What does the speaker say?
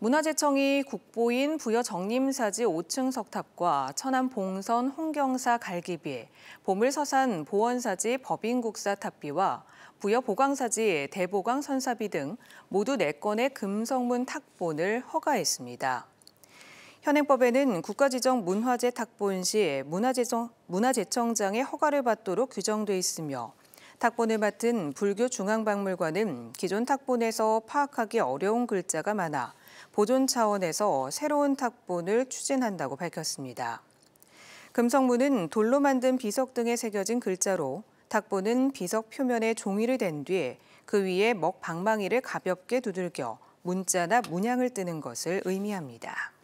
문화재청이 국보인 부여 정림사지 5층 석탑과 천안 봉선 홍경사 갈기비, 보물서산 보원사지 법인국사 탑비와 부여 보광사지 대보광 선사비 등 모두 4건의 금성문 탁본을 허가했습니다. 현행법에는 국가지정 문화재 탁본 시 문화재청, 문화재청장의 허가를 받도록 규정돼 있으며 탁본을 맡은 불교중앙박물관은 기존 탁본에서 파악하기 어려운 글자가 많아 보존 차원에서 새로운 탁본을 추진한다고 밝혔습니다. 금성문은 돌로 만든 비석 등에 새겨진 글자로 탁본은 비석 표면에 종이를 댄 뒤에 그 위에 먹방망이를 가볍게 두들겨 문자나 문양을 뜨는 것을 의미합니다.